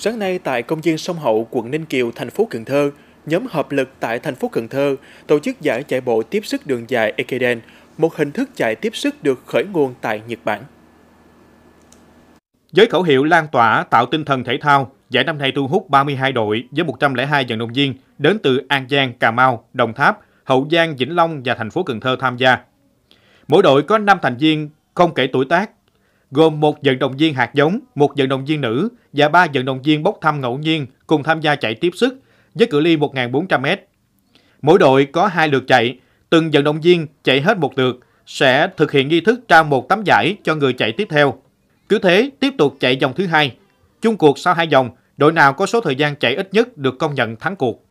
Sáng nay tại công viên sông Hậu, quận Ninh Kiều, thành phố Cần Thơ, nhóm hợp lực tại thành phố Cần Thơ tổ chức giải chạy bộ tiếp sức đường dài Ekiden, một hình thức chạy tiếp sức được khởi nguồn tại Nhật Bản. Với khẩu hiệu lan tỏa tạo tinh thần thể thao, giải năm nay thu hút 32 đội với 102 vận động viên đến từ An Giang, Cà Mau, Đồng Tháp, Hậu Giang, Vĩnh Long và thành phố Cần Thơ tham gia. Mỗi đội có 5 thành viên không kể tuổi tác gồm một vận động viên hạt giống, một vận động viên nữ và ba vận động viên bốc thăm ngẫu nhiên cùng tham gia chạy tiếp sức với cự ly 1.400m. Mỗi đội có hai lượt chạy, từng vận động viên chạy hết một lượt sẽ thực hiện nghi thức trao một tấm giải cho người chạy tiếp theo. Cứ thế tiếp tục chạy vòng thứ hai. Chung cuộc sau hai vòng, đội nào có số thời gian chạy ít nhất được công nhận thắng cuộc.